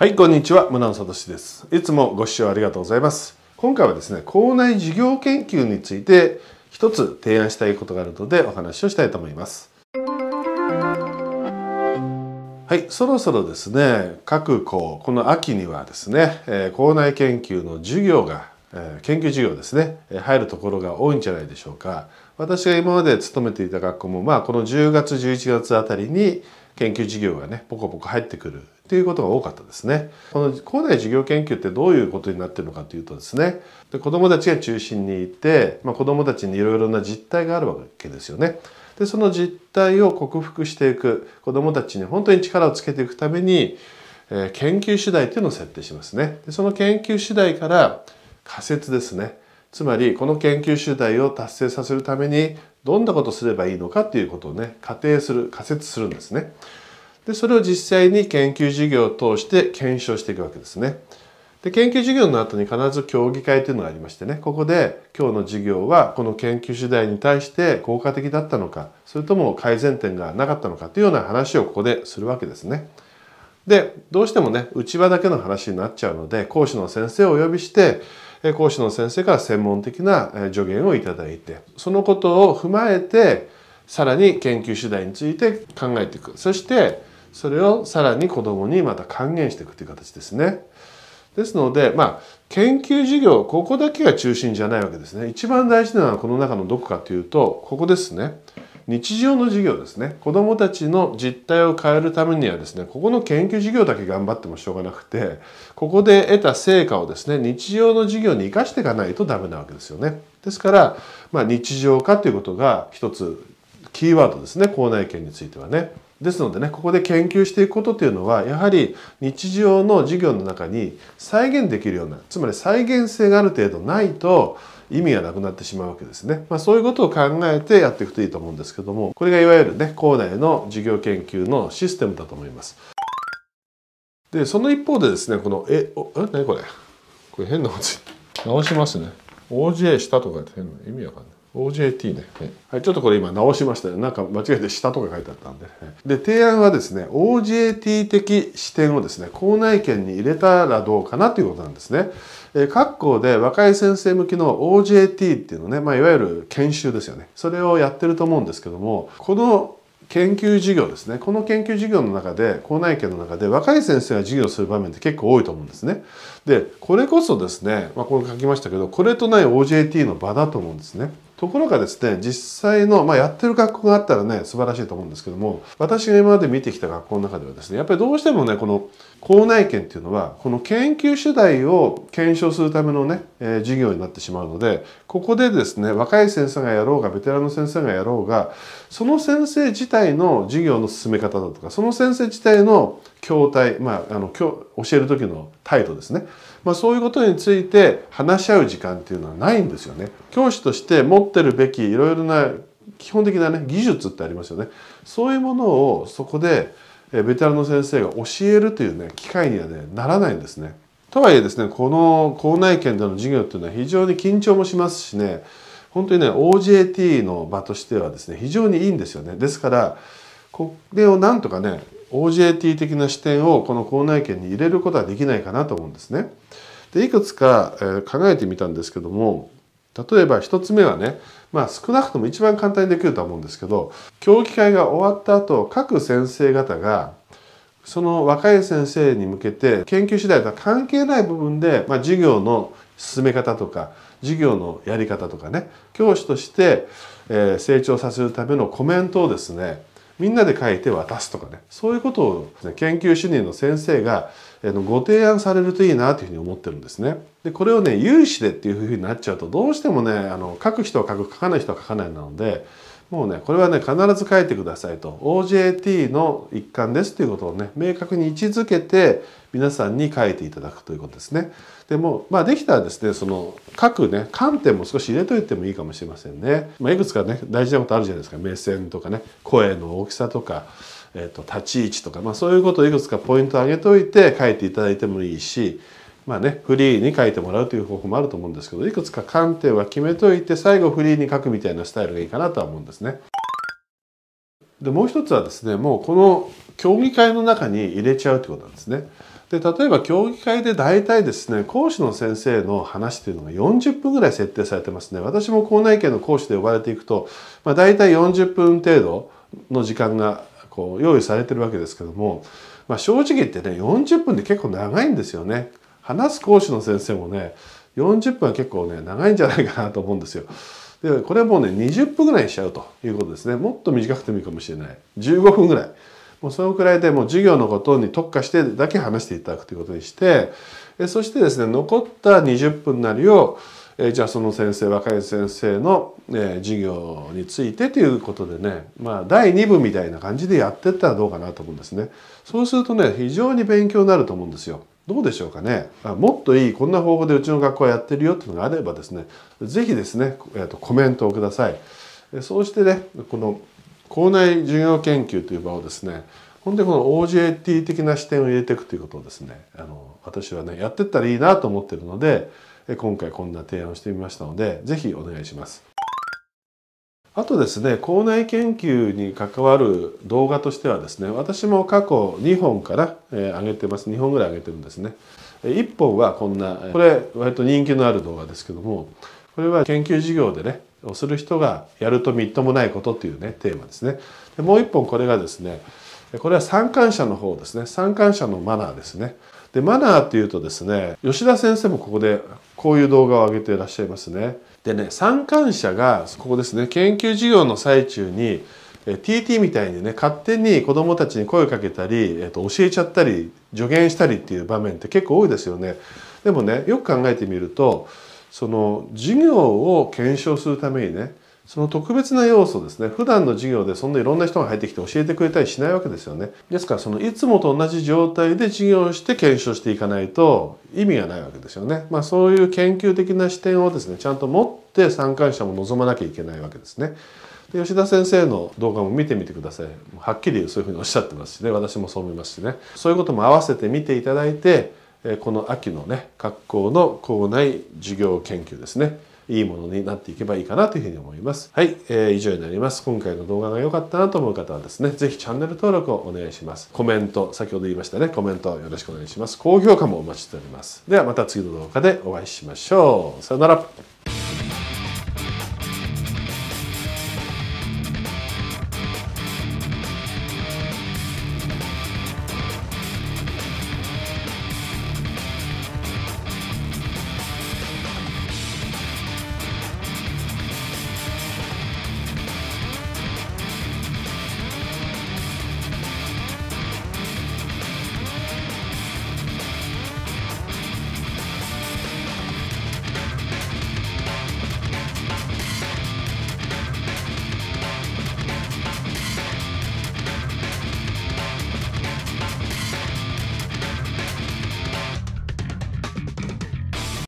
はい、こんにちは。村野聡です。いつもご視聴ありがとうございます。今回はですね、校内事業研究について一つ提案したいことがあるのでお話をしたいと思います。はい、そろそろですね、各校、この秋にはですね、え校内研究の授業が、え研究授業ですね、入るところが多いんじゃないでしょうか。私が今まで勤めていた学校も、まあ、この10月、11月あたりに、研究事業がねポコポコ入ってくるっていうことが多かったですね。この校内事業研究ってどういうことになってるのかというとですねで子どもたちが中心にいて、まあ、子どもたちにいろいろな実態があるわけですよね。でその実態を克服していく子どもたちに本当に力をつけていくために、えー、研究主題というのを設定しますね。でその研究主題から仮説ですねつまりこの研究主題を達成させるためにどんなことすればいいのかっていうことをね仮定する仮説するんですね。でそれを実際に研究授業を通して検証していくわけですね。で研究授業の後に必ず協議会というのがありましてねここで今日の授業はこの研究主題に対して効果的だったのかそれとも改善点がなかったのかというような話をここでするわけですね。でどうしてもねうちわだけの話になっちゃうので講師の先生をお呼びして講師の先生から専門的な助言をいただいてそのことを踏まえてさらに研究主題について考えていくそしてそれをさらに子どもにまた還元していくという形ですね。ですので、まあ、研究事業ここだけが中心じゃないわけですね。一番大事なのはこの中のどこかというとここですね。日常の授業ですね子どもたちの実態を変えるためにはですねここの研究授業だけ頑張ってもしょうがなくてここで得た成果をですね日常の授業に生かしていかないとダメなわけですよね。ですから、まあ、日常化ということが一つキーワードですね校内研についてはね。ですのでねここで研究していくことというのはやはり日常の授業の中に再現できるようなつまり再現性がある程度ないと意味がなくなってしまうわけですね。まあ、そういうことを考えてやっていくといいと思うんですけども、これがいわゆるね、校内の授業研究のシステムだと思います。で、その一方でですね、この、え、お、え、何これこれ変なこと直しますね。OJ したとかって変な意味わかんない。OJT だよね。はい、ちょっとこれ今直しましたよ。なんか間違えて下とか書いてあったんで、ね。で、提案はですね、OJT 的視点をですね、校内圏に入れたらどうかなということなんですね。え各校で若い先生向きの OJT っていうのね、まあ、いわゆる研修ですよね。それをやってると思うんですけども、この研究授業ですね。この研究授業の中で、校内圏の中で若い先生が授業する場面って結構多いと思うんですね。で、これこそですね、まあ、これ書きましたけど、これとない OJT の場だと思うんですね。ところがですね、実際の、まあ、やってる学校があったらね、素晴らしいと思うんですけども、私が今まで見てきた学校の中ではですね、やっぱりどうしてもね、この校内研っていうのは、この研究主題を検証するためのね、えー、授業になってしまうので、ここでですね、若い先生がやろうが、ベテランの先生がやろうが、その先生自体の授業の進め方だとか、その先生自体の教体、まあ、あの教教える時の態度ですね、まあ、そういうことについて話し合う時間っていうのはないんですよね。教師として持ってるべきいろいろな基本的なね技術ってありますよね。そういうものをそこでベテランの先生が教えるというね機会にはねならないんですね。とはいえですねこの校内研での授業っていうのは非常に緊張もしますしね本当にね OJT の場としてはですね非常にいいんですよね。ですからこれをなんとかね OJT 的な視点をこの校内圏に入れることはできないかなと思うんですね。でいくつか、え考えてみたんですけども例えば一つ目はね、まあ、少なくとも一番簡単にできるとは思うんですけど教育会が終わった後各先生方がその若い先生に向けて研究次第とは関係ない部分で、まあ、授業の進め方とか授業のやり方とかね教師として、え成長させるためのコメントをですねみんなで書いて渡すとかねそういうことを、ね、研究主任の先生がご提案されるといいなというふうに思ってるんですね。でこれをね有志でっていうふうになっちゃうとどうしてもねあの書く人は書く書かない人は書かないなのでもうねこれはね必ず書いてくださいと OJT の一環ですということをね明確に位置づけて皆さんに書いていただくということですね。でもまあできたらですねその各ね観点も少し入れといてもいいかもしれませんね。まあ、いくつかね大事なことあるじゃないですか目線とかね声の大きさとか。えー、と立ち位置とか、まあ、そういうことをいくつかポイント上げといて書いていただいてもいいしまあね、フリーに書いてもらうという方法もあると思うんですけど、いくつか観点は決めといて、最後フリーに書くみたいなスタイルがいいかなとは思うんですね。で、もう一つはですね、もうこの競技会の中に入れちゃうということなんですね。で、例えば競技会で大体ですね、講師の先生の話というのが40分ぐらい設定されてますね。私も校内系の講師で呼ばれていくと、まあ大体40分程度の時間がこう用意されてるわけですけども、まあ、正直言ってね40分って結構長いんですよね話す講師の先生もね、40分は結構ね、長いんじゃないかなと思うんですよ。で、これはもうね、20分ぐらいにしちゃうということですね。もっと短くてもいいかもしれない。15分ぐらい。もうそのくらいでもう授業のことに特化してだけ話していただくということにして、えそしてですね、残った20分なりを、えじゃあその先生若い先生の、え授業についてということでねまあ第2部みたいな感じでやってったらどうかなと思うんですねそうするとね非常に勉強になると思うんですよどうでしょうかねもっといいこんな方法でうちの学校はやってるよっていうのがあればですね是非ですね、えとコメントをくださいそうしてねこの校内授業研究という場をですねほんでこの OJT 的な視点を入れていくということをですねあの私はねやってったらいいなと思ってるので今回こんな提案をしてみましたので是非お願いします。あとですね校内研究に関わる動画としてはですね私も過去2本から、えー、上げてます2本ぐらい上げてるんですね1本はこんなこれ割と人気のある動画ですけどもこれは研究事業でねをする人がやるとみっともないことっていうねテーマですねでもう1本これがですねこれは参観者の方ですね参観者のマナーですねでマナーっていうとですね吉田先生もここでこういう動画を上げていらっしゃいますねでね参観者がここですね研究授業の最中に TT みたいにね勝手に子どもたちに声かけたり、えっと教えちゃったり助言したりっていう場面って結構多いですよね。でもねよく考えてみるとその授業を検証するためにねその特別な要素ですね普段の授業でそんないろんな人が入ってきて教えてくれたりしないわけですよねですからそのいつもと同じ状態で授業をして検証していかないと意味がないわけですよね、まあ、そういう研究的な視点をですねちゃんと持って参観者も望まなきゃいけないわけですねで吉田先生の動画も見てみてくださいはっきりそういうふうにおっしゃってますしね私もそう思いますしねそういうことも合わせて見ていただいてこの秋のね学校の校内授業研究ですねいいものになっていけばいいかなというふうに思います。はい、えー、以上になります。今回の動画が良かったなと思う方はですね、ぜひチャンネル登録をお願いします。コメント、先ほど言いましたね、コメントよろしくお願いします。高評価もお待ちしております。ではまた次の動画でお会いしましょう。さよなら。